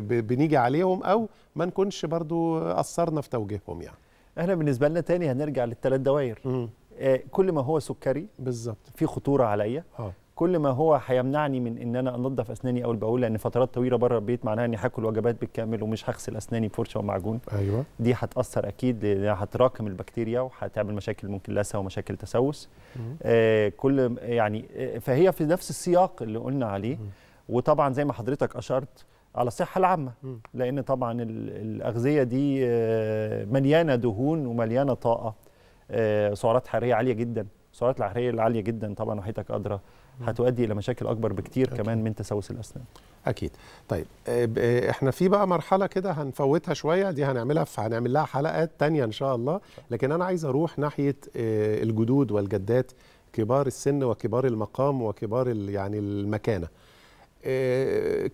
بنيجي عليهم او ما نكونش برضو قصرنا في توجيههم
يعني احنا بالنسبه لنا تاني هنرجع للثلاث دوائر آه، كل ما هو سكري بالظبط في خطوره عليا آه. كل ما هو هيمنعني من ان انا انضف اسناني او البول لان فترات طويله بره البيت معناها اني هاكل وجبات بالكامل ومش هغسل اسناني بفرشه ومعجون ايوه دي هتاثر اكيد لان هتراكم البكتيريا وهتعمل مشاكل ممكن لثه ومشاكل تسوس آه كل يعني آه، فهي في نفس السياق اللي قلنا عليه مم. وطبعا زي ما حضرتك اشرت على الصحه العامه مم. لان طبعا الاغذيه دي آه، مليانه دهون ومليانه طاقه آه، سعرات حراريه عاليه جدا السعرات الحراريه العاليه جدا طبعا وحياتك قادره هتؤدي الى مشاكل اكبر بكتير أكيد. كمان من تسوس الاسنان
اكيد طيب آه، آه، احنا في بقى مرحله كده هنفوتها شويه دي هنعملها هنعمل لها حلقات تانية ان شاء الله لكن انا عايز اروح ناحيه آه، الجدود والجدات كبار السن وكبار المقام وكبار يعني المكانه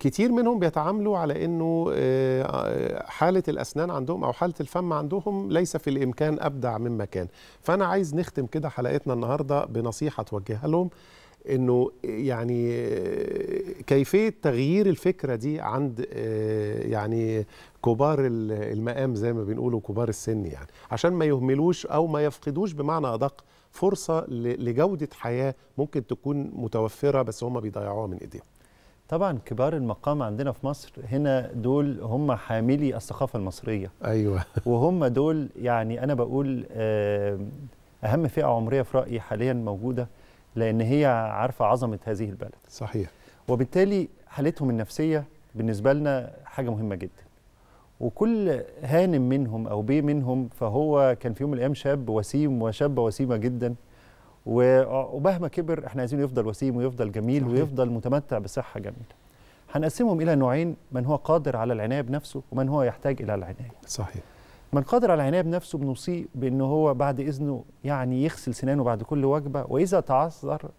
كتير منهم بيتعاملوا على انه حاله الاسنان عندهم او حاله الفم عندهم ليس في الامكان ابدع مما كان فانا عايز نختم كده حلقتنا النهارده بنصيحه توجهها لهم انه يعني كيفيه تغيير الفكره دي عند آه، يعني كبار المقام زي ما بنقولوا كبار السن يعني عشان ما يهملوش او ما يفقدوش بمعنى ادق فرصه لجوده
حياه ممكن تكون متوفره بس هم بيضيعوها من ايديهم طبعا كبار المقام عندنا في مصر هنا دول هم حاملي الثقافه المصريه ايوه وهم دول يعني انا بقول آه، اهم فئه عمريه في رايي حاليا موجوده لأن هي عارفة عظمة هذه البلد صحيح وبالتالي حالتهم النفسية بالنسبة لنا حاجة مهمة جدا وكل هانم منهم أو بيه منهم فهو كان في يوم من الأيام شاب وسيم وشابة وسيمة جدا ومهما كبر احنا عايزين يفضل وسيم ويفضل جميل صحيح. ويفضل متمتع بصحة جميلة هنقسمهم إلى نوعين من هو قادر على العناية بنفسه ومن هو يحتاج إلى العناية صحيح من قدر على العنايه بنفسه بنوصيه بان هو بعد اذنه يعني يغسل سنانه بعد كل وجبه واذا تعذر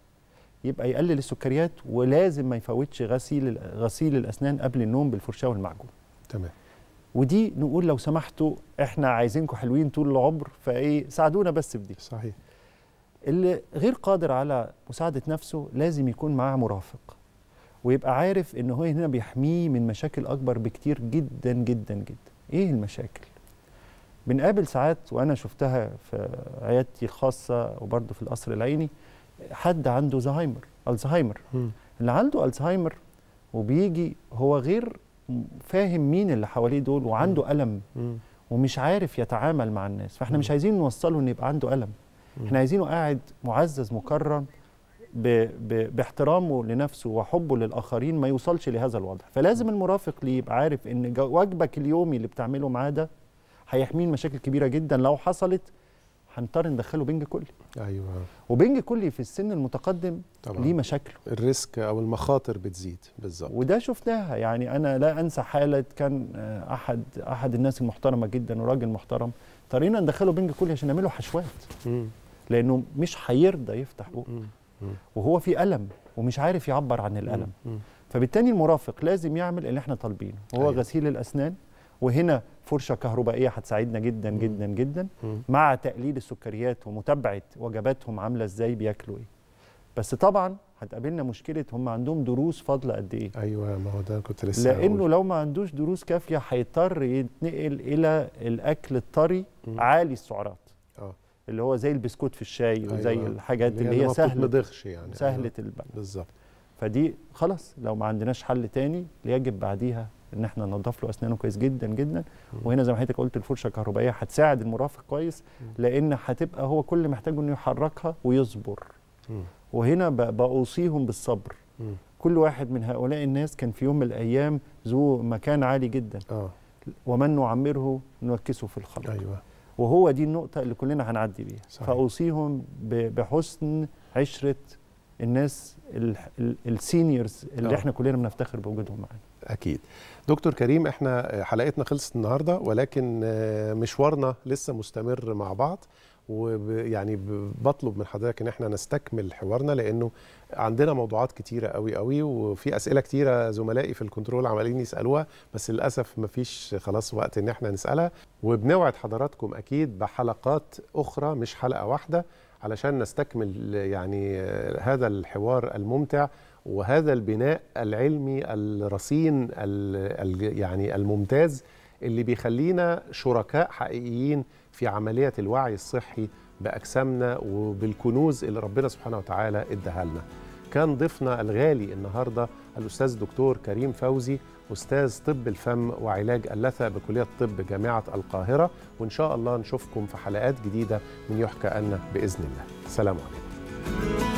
يبقى يقلل السكريات ولازم ما يفوتش غسيل غسيل الاسنان قبل النوم بالفرشاه والمعجون تمام ودي نقول لو سمحتوا احنا عايزينكم حلوين طول العمر فايه ساعدونا بس بدي. صحيح اللي غير قادر على مساعده نفسه لازم يكون معاه مرافق ويبقى عارف ان هو هنا بيحميه من مشاكل اكبر بكتير جدا جدا جدا ايه المشاكل بنقابل ساعات وانا شفتها في عيادتي الخاصه وبرده في القصر العيني حد عنده زهايمر الزهايمر اللي عنده الزهايمر وبيجي هو غير فاهم مين اللي حواليه دول وعنده الم ومش عارف يتعامل مع الناس فاحنا مش عايزين نوصله ان يبقى عنده الم احنا عايزينه قاعد معزز مكرم ب... ب... باحترامه لنفسه وحبه للاخرين ما يوصلش لهذا الوضع فلازم المرافق ليه يبقى عارف ان واجبك اليومي اللي بتعمله معاه ده هيحميه مشاكل كبيره جدا لو حصلت هنضطر ندخله بنج كلي ايوه وبنج كلي في السن المتقدم طبعا. ليه مشاكله الريسك او المخاطر بتزيد بالظبط وده شفناها يعني انا لا انسى حاله كان آه، احد احد الناس المحترمه جدا وراجل محترم اضطرينا ندخله بنج كلي عشان نعمله حشوات م. لانه مش هيرضى يفتح بقه وهو في الم ومش عارف يعبر عن الالم م. م. فبالتالي المرافق لازم يعمل اللي احنا طالبينه وهو أيوة. غسيل الاسنان وهنا فرشه كهربائيه هتساعدنا جدا جدا جدا مع تقليل السكريات ومتابعه وجباتهم عامله ازاي بياكلوا ايه بس طبعا هتقابلنا مشكله هم عندهم دروس فاضله قد ايه ايوه ما هو ده كنت لسه لانه أقول. لو ما عندوش دروس كافيه هيضطر يتنقل الى الاكل الطري عالي السعرات اه اللي هو زي البسكوت في الشاي أيوة. وزي الحاجات اللي, يعني اللي هي سهله يعني سهله أيوة. البلد بالظبط فدي خلاص لو ما عندناش حل تاني يجب بعديها ان احنا ننضف له اسنانه كويس جدا جدا وهنا زي ما حضرتك قلت الفرشه الكهربائيه هتساعد المرافق كويس لان هتبقى هو كل محتاجه انه يحركها ويصبر وهنا بأوصيهم بالصبر كل واحد من هؤلاء الناس كان في يوم من الايام ذو مكان عالي جدا آه. ومن نعمره نوكسه في الخلق أيوة. وهو دي النقطة اللي كلنا هنعدي بيها صحيح. فأوصيهم بحسن عشرة الناس السينيورز اللي أوه. احنا كلنا بنفتخر بوجودهم معانا
اكيد دكتور كريم احنا حلقتنا خلصت النهارده ولكن آه، مشوارنا لسه مستمر مع بعض ويعني بطلب من حضرتك ان احنا نستكمل حوارنا لانه عندنا موضوعات كتيره قوي قوي وفي اسئله كتيره زملائي في الكنترول عمالين يسالوها بس للاسف مفيش خلاص وقت ان احنا نسالها وبنوعد حضراتكم اكيد بحلقات اخرى مش حلقه واحده علشان نستكمل يعني آه، هذا الحوار الممتع وهذا البناء العلمي الرصين يعني الممتاز اللي بيخلينا شركاء حقيقيين في عملية الوعي الصحي بأجسامنا وبالكنوز اللي ربنا سبحانه وتعالى ادها لنا كان ضيفنا الغالي النهارده الاستاذ دكتور كريم فوزي استاذ طب الفم وعلاج اللثه بكليه الطب جامعه القاهره وان شاء الله نشوفكم في حلقات جديده من يحكى أن باذن الله سلام عليكم